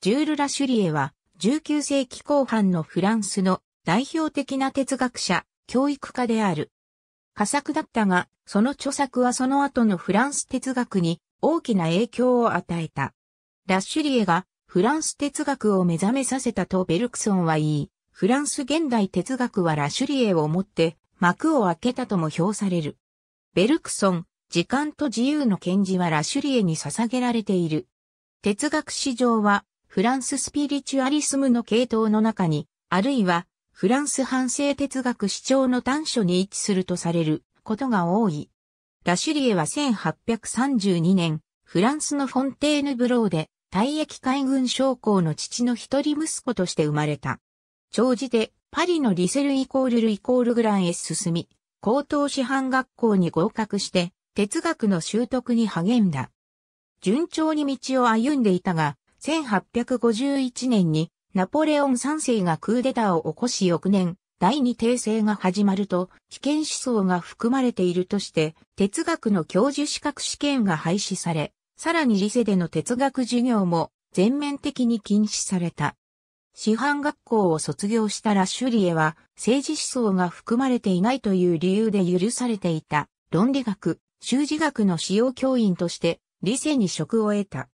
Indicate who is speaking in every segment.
Speaker 1: ジュール・ラ・シュリエは、19世紀後半のフランスの代表的な哲学者、教育家である。佳作だったが、その著作はその後のフランス哲学に大きな影響を与えた。ラッシュリエがフランス哲学を目覚めさせたとベルクソンは言い、フランス現代哲学はラッシュリエをもって幕を開けたとも評される。ベルクソン、時間と自由の検事はラッシュリエに捧げられている。哲学史上はフランススピリチュアリスムの系統の中に、あるいは、フランス反省哲学主張の端緒に位置するとされることが多い。ラシュリエは1832年、フランスのフォンテーヌブローで、退役海軍将校の父の一人息子として生まれた。長じて、パリのリセルイコールルイコールグランへ進み、高等師範学校に合格して、哲学の習得に励んだ。順調に道を歩んでいたが、1851年にナポレオン3世がクーデターを起こし翌年、第二帝政が始まると、危険思想が含まれているとして、哲学の教授資格試験が廃止され、さらにリセでの哲学授業も全面的に禁止された。師範学校を卒業したラシュリエは、政治思想が含まれていないという理由で許されていた、論理学、修辞学の使用教員として、リセに職を得た。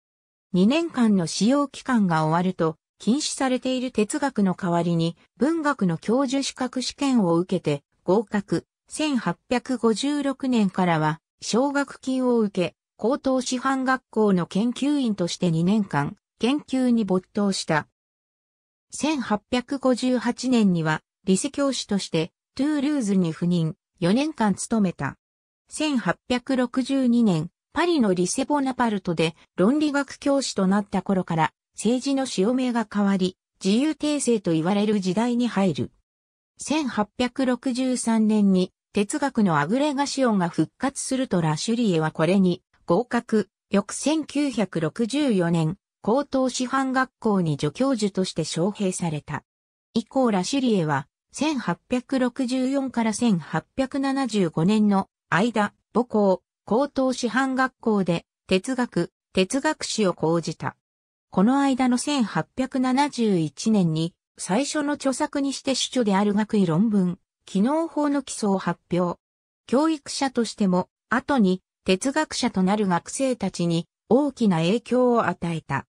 Speaker 1: 2年間の使用期間が終わると、禁止されている哲学の代わりに文学の教授資格試験を受けて合格。1856年からは奨学金を受け、高等師範学校の研究員として2年間研究に没頭した。1858年には理事教師としてトゥールーズに赴任4年間勤めた。1862年、パリのリセボナパルトで論理学教師となった頃から政治の潮目が変わり、自由訂正と言われる時代に入る。1863年に哲学のアグレガシオンが復活するとラシュリエはこれに合格、翌1964年、高等師範学校に助教授として招聘された。以降ラシュリエは1864から1875年の間、母校、高等師範学校で哲学、哲学史を講じた。この間の1871年に最初の著作にして主著である学位論文、機能法の基礎を発表。教育者としても、後に哲学者となる学生たちに大きな影響を与えた。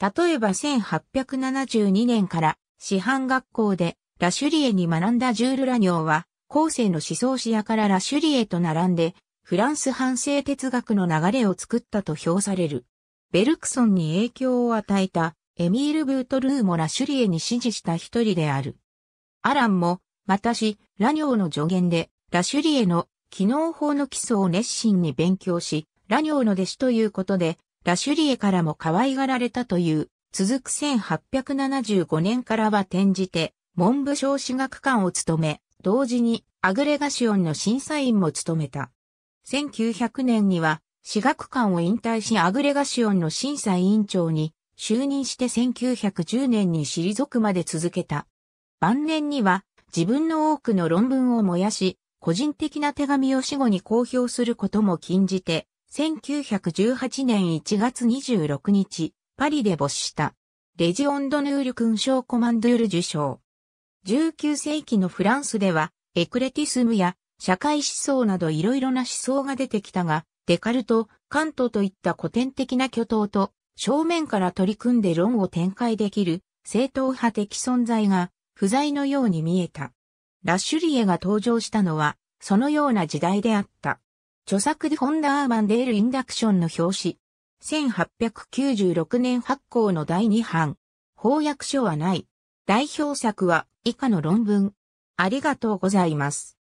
Speaker 1: 例えば1872年から師範学校でラシュリエに学んだジュール・ラニョーは、後世の思想史やからラシュリエと並んでフランス反省哲学の流れを作ったと評される。ベルクソンに影響を与えたエミール・ブートルーもラ・シュリエに支持した一人である。アランも、またし、ラーの助言で、ラ・シュリエの機能法の基礎を熱心に勉強し、ラニョーの弟子ということで、ラ・シュリエからも可愛がられたという、続く1875年からは転じて、文部省史学官を務め、同時にアグレガシオンの審査員も務めた。1900年には、私学館を引退しアグレガシオンの審査委員長に就任して1910年に退くまで続けた。晩年には自分の多くの論文を燃やし、個人的な手紙を死後に公表することも禁じて、1918年1月26日、パリで没した。レジオンドヌール勲章コマンドゥール受賞。19世紀のフランスでは、エクレティスムや社会思想などいろいろな思想が出てきたが、デカルト、カントといった古典的な巨頭と正面から取り組んで論を展開できる正統派的存在が不在のように見えた。ラッシュリエが登場したのはそのような時代であった。著作でホンダ・アーマンデール・インダクションの表紙。1896年発行の第2版。翻訳書はない。代表作は以下の論文。ありがとうございます。